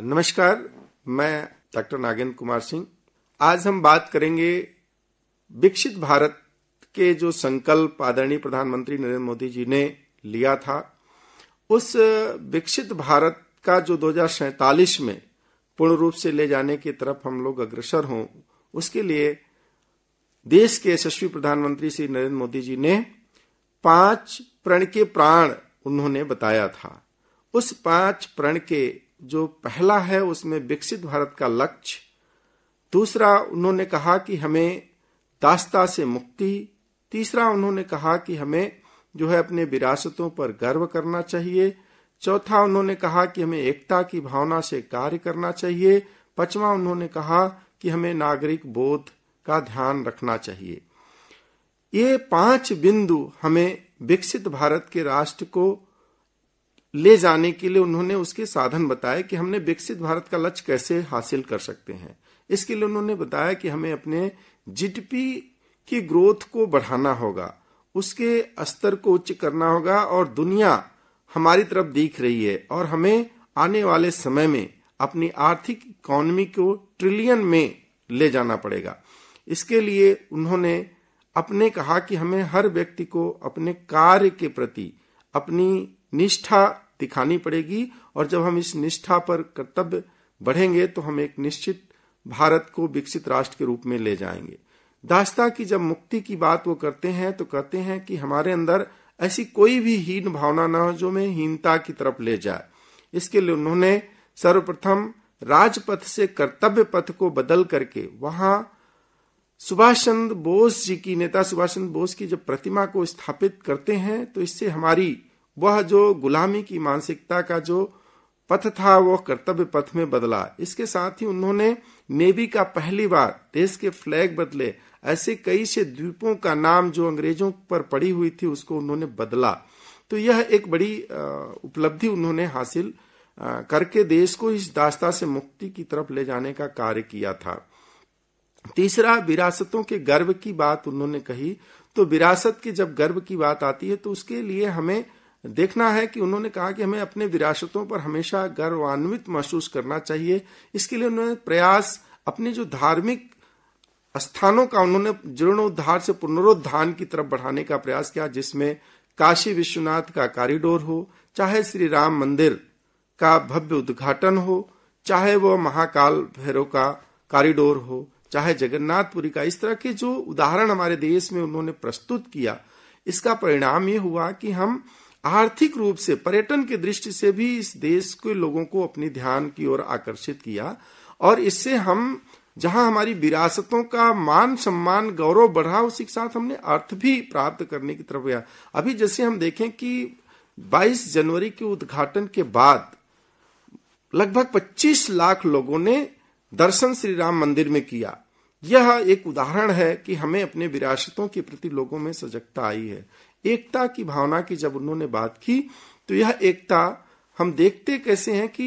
नमस्कार मैं डॉक्टर नागेंद्र कुमार सिंह आज हम बात करेंगे विकसित भारत के जो संकल्प आदरणीय प्रधानमंत्री नरेंद्र मोदी जी ने लिया था उस विकसित भारत का जो दो में पूर्ण रूप से ले जाने की तरफ हम लोग अग्रसर हों उसके लिए देश के यशस्वी प्रधानमंत्री श्री नरेंद्र मोदी जी ने पांच प्रण के प्राण उन्होंने बताया था उस पांच प्रण के जो पहला है उसमें विकसित भारत का लक्ष्य दूसरा उन्होंने कहा कि हमें दास्ता से मुक्ति तीसरा उन्होंने कहा कि हमें जो है अपने विरासतों पर गर्व करना चाहिए चौथा उन्होंने कहा कि हमें एकता की भावना से कार्य करना चाहिए पचवा उन्होंने कहा कि हमें नागरिक बोध का ध्यान रखना चाहिए ये पांच बिंदु हमें विकसित भारत के राष्ट्र को ले जाने के लिए उन्होंने उसके साधन बताए कि हमने विकसित भारत का लक्ष्य कैसे हासिल कर सकते हैं इसके लिए उन्होंने बताया कि हमें अपने जीडीपी की ग्रोथ को बढ़ाना होगा उसके स्तर को उच्च करना होगा और दुनिया हमारी तरफ देख रही है और हमें आने वाले समय में अपनी आर्थिक इकोनॉमी को ट्रिलियन में ले जाना पड़ेगा इसके लिए उन्होंने अपने कहा कि हमें हर व्यक्ति को अपने कार्य के प्रति अपनी निष्ठा दिखानी पड़ेगी और जब हम इस निष्ठा पर कर्तव्य बढ़ेंगे तो हम एक निश्चित भारत को विकसित राष्ट्र के रूप में ले जाएंगे दास्ता की जब मुक्ति की बात वो करते हैं तो कहते हैं कि हमारे अंदर ऐसी कोई भी हीन भावना ना हो जो में हीनता की तरफ ले जाए इसके लिए उन्होंने सर्वप्रथम राजपथ से कर्तव्य पथ को बदल करके वहां सुभाष चंद्र बोस जी की नेता सुभाष चंद्र बोस की जब प्रतिमा को स्थापित करते हैं तो इससे हमारी वह जो गुलामी की मानसिकता का जो पथ था वह कर्तव्य पथ में बदला इसके साथ ही उन्होंने नेवी का पहली बार देश के फ्लैग बदले ऐसे कई से द्वीपों का नाम जो अंग्रेजों पर पड़ी हुई थी उसको उन्होंने बदला तो यह एक बड़ी उपलब्धि उन्होंने हासिल करके देश को इस दास्ता से मुक्ति की तरफ ले जाने का कार्य किया था तीसरा विरासतों के गर्व की बात उन्होंने कही तो विरासत के जब गर्व की बात आती है तो उसके लिए हमें देखना है कि उन्होंने कहा कि हमें अपने विरासतों पर हमेशा गर्वान्वित महसूस करना चाहिए इसके लिए उन्होंने प्रयास अपने जो धार्मिक स्थानों का उन्होंने जीर्णोद्धार से पुनरुद्धान की तरफ बढ़ाने का प्रयास किया जिसमें काशी विश्वनाथ का कॉरिडोर हो चाहे श्री राम मंदिर का भव्य उद्घाटन हो चाहे वह महाकाल भैरव का कॉरिडोर हो चाहे जगन्नाथपुरी का इस तरह के जो उदाहरण हमारे देश में उन्होंने प्रस्तुत किया इसका परिणाम ये हुआ कि हम आर्थिक रूप से पर्यटन की दृष्टि से भी इस देश के लोगों को अपने ध्यान की ओर आकर्षित किया और इससे हम जहां हमारी विरासतों का मान सम्मान गौरव बढ़ा उसी के साथ हमने अर्थ भी प्राप्त करने की तरफ गया अभी जैसे हम देखें कि 22 जनवरी के उद्घाटन के बाद लगभग 25 लाख लोगों ने दर्शन श्री राम मंदिर में किया यह एक उदाहरण है कि हमें अपने विरासतों के प्रति लोगों में सजगता आई है एकता की भावना की जब उन्होंने बात की तो यह एकता हम देखते कैसे हैं कि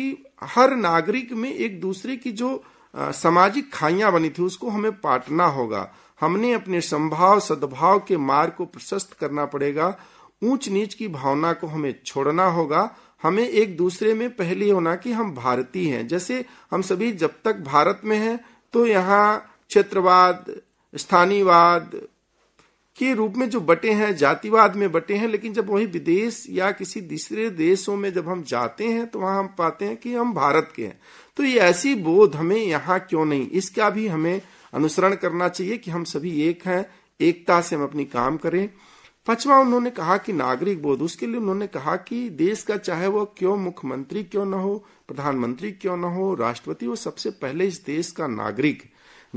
हर नागरिक में एक दूसरे की जो सामाजिक खाइयां बनी थी उसको हमें पाटना होगा हमने अपने संभाव सद्भाव के मार्ग को प्रशस्त करना पड़ेगा ऊंच नीच की भावना को हमें छोड़ना होगा हमें एक दूसरे में पहले होना कि हम भारतीय हैं जैसे हम सभी जब तक भारत में हैं तो यहाँ क्षेत्रवाद स्थानीयवाद के रूप में जो बटे हैं जातिवाद में बटे हैं लेकिन जब वही विदेश या किसी दूसरे देशों में जब हम जाते हैं तो वहां हम पाते हैं कि हम भारत के हैं तो ये ऐसी बोध हमें यहाँ क्यों नहीं इसका भी हमें अनुसरण करना चाहिए कि हम सभी एक हैं एकता से हम अपनी काम करें पचवा उन्होंने कहा कि नागरिक बोध उसके लिए उन्होंने कहा कि देश का चाहे वो क्यों मुख्यमंत्री क्यों न हो प्रधानमंत्री क्यों न हो राष्ट्रपति वो सबसे पहले इस देश का नागरिक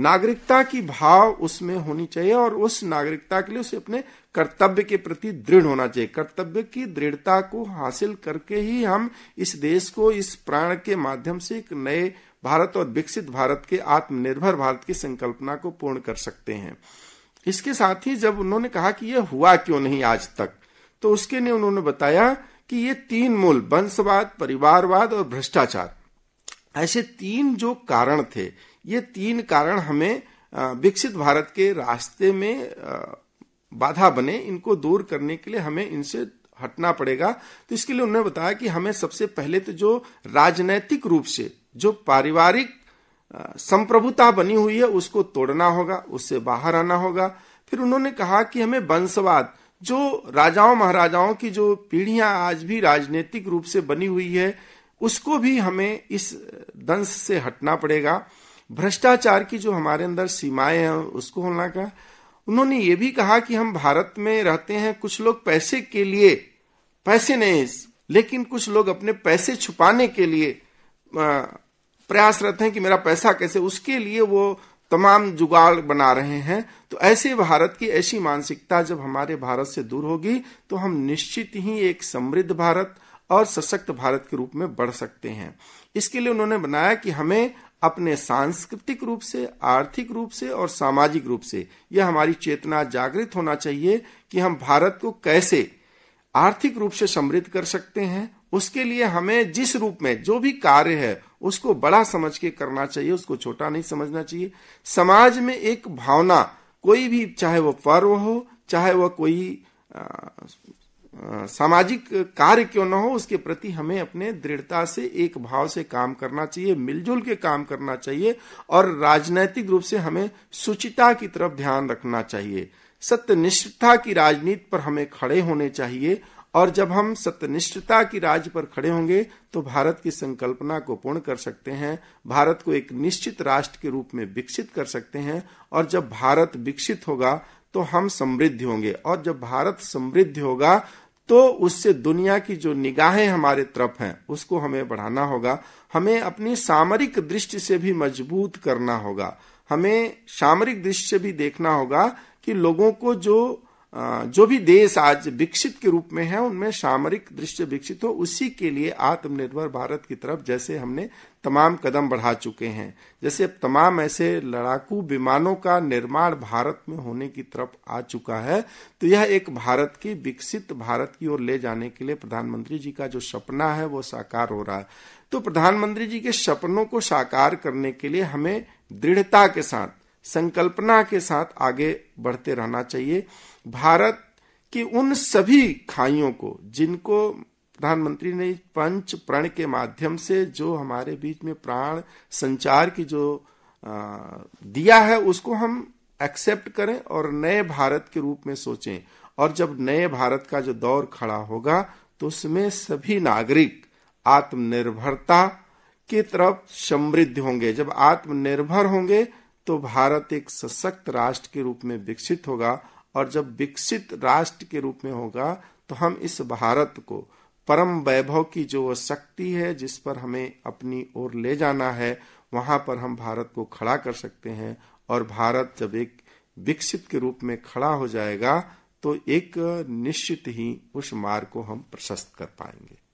नागरिकता की भाव उसमें होनी चाहिए और उस नागरिकता के लिए उसे अपने कर्तव्य के प्रति दृढ़ होना चाहिए कर्तव्य की दृढ़ता को हासिल करके ही हम इस देश को इस प्राण के माध्यम से एक नए भारत और विकसित भारत के आत्मनिर्भर भारत की संकल्पना को पूर्ण कर सकते हैं इसके साथ ही जब उन्होंने कहा कि यह हुआ क्यों नहीं आज तक तो उसके लिए उन्होंने बताया कि ये तीन मूल वंशवाद परिवारवाद और भ्रष्टाचार ऐसे तीन जो कारण थे ये तीन कारण हमें विकसित भारत के रास्ते में बाधा बने इनको दूर करने के लिए हमें इनसे हटना पड़ेगा तो इसके लिए उन्होंने बताया कि हमें सबसे पहले तो जो राजनैतिक रूप से जो पारिवारिक संप्रभुता बनी हुई है उसको तोड़ना होगा उससे बाहर आना होगा फिर उन्होंने कहा कि हमें वंशवाद जो राजाओं महाराजाओं की जो पीढ़ियां आज भी राजनीतिक रूप से बनी हुई है उसको भी हमें इस दंश से हटना पड़ेगा भ्रष्टाचार की जो हमारे अंदर सीमाएं हैं उसको होना का उन्होंने ये भी कहा कि हम भारत में रहते हैं कुछ लोग पैसे के लिए पैसे नहीं लेकिन कुछ लोग अपने पैसे छुपाने के लिए प्रयासरत हैं कि मेरा पैसा कैसे उसके लिए वो तमाम जुगाड़ बना रहे हैं तो ऐसे भारत की ऐसी मानसिकता जब हमारे भारत से दूर होगी तो हम निश्चित ही एक समृद्ध भारत और सशक्त भारत के रूप में बढ़ सकते हैं इसके लिए उन्होंने बनाया कि हमें अपने सांस्कृतिक रूप से आर्थिक रूप से और सामाजिक रूप से यह हमारी चेतना जागृत होना चाहिए कि हम भारत को कैसे आर्थिक रूप से समृद्ध कर सकते हैं उसके लिए हमें जिस रूप में जो भी कार्य है उसको बड़ा समझ के करना चाहिए उसको छोटा नहीं समझना चाहिए समाज में एक भावना कोई भी चाहे वह पर्व हो चाहे वह कोई आ, सामाजिक कार्य क्यों न हो उसके प्रति हमें अपने दृढ़ता से एक भाव से काम करना चाहिए मिलजुल के काम करना चाहिए और राजनैतिक रूप से हमें सुचिता की तरफ ध्यान रखना चाहिए सत्यनिष्ठता की राजनीति पर हमें खड़े होने चाहिए और जब हम सत्यनिष्ठता की राज पर खड़े होंगे तो भारत की संकल्पना को पूर्ण कर सकते हैं भारत को एक निश्चित राष्ट्र के रूप में विकसित कर सकते हैं और जब भारत विकसित होगा तो हम समृद्ध होंगे और जब भारत समृद्ध होगा तो उससे दुनिया की जो निगाहें हमारे तरफ हैं उसको हमें बढ़ाना होगा हमें अपनी सामरिक दृष्टि से भी मजबूत करना होगा हमें सामरिक दृष्टि से भी देखना होगा कि लोगों को जो जो भी देश आज विकसित के रूप में है उनमें सामरिक दृश्य विकसित हो उसी के लिए आत्मनिर्भर भारत की तरफ जैसे हमने तमाम कदम बढ़ा चुके हैं जैसे अब तमाम ऐसे लड़ाकू विमानों का निर्माण भारत में होने की तरफ आ चुका है तो यह एक भारत की विकसित भारत की ओर ले जाने के लिए प्रधानमंत्री जी का जो सपना है वो साकार हो रहा है तो प्रधानमंत्री जी के सपनों को साकार करने के लिए हमें दृढ़ता के साथ संकल्पना के साथ आगे बढ़ते रहना चाहिए भारत की उन सभी खाइयों को जिनको प्रधानमंत्री ने पंच प्रण के माध्यम से जो हमारे बीच में प्राण संचार की जो दिया है उसको हम एक्सेप्ट करें और नए भारत के रूप में सोचें और जब नए भारत का जो दौर खड़ा होगा तो उसमें सभी नागरिक आत्मनिर्भरता की तरफ समृद्ध होंगे जब आत्मनिर्भर होंगे तो भारत एक सशक्त राष्ट्र के रूप में विकसित होगा और जब विकसित राष्ट्र के रूप में होगा तो हम इस भारत को परम वैभव की जो वह शक्ति है जिस पर हमें अपनी ओर ले जाना है वहां पर हम भारत को खड़ा कर सकते हैं और भारत जब एक विकसित के रूप में खड़ा हो जाएगा तो एक निश्चित ही उस मार्ग को हम प्रशस्त कर पाएंगे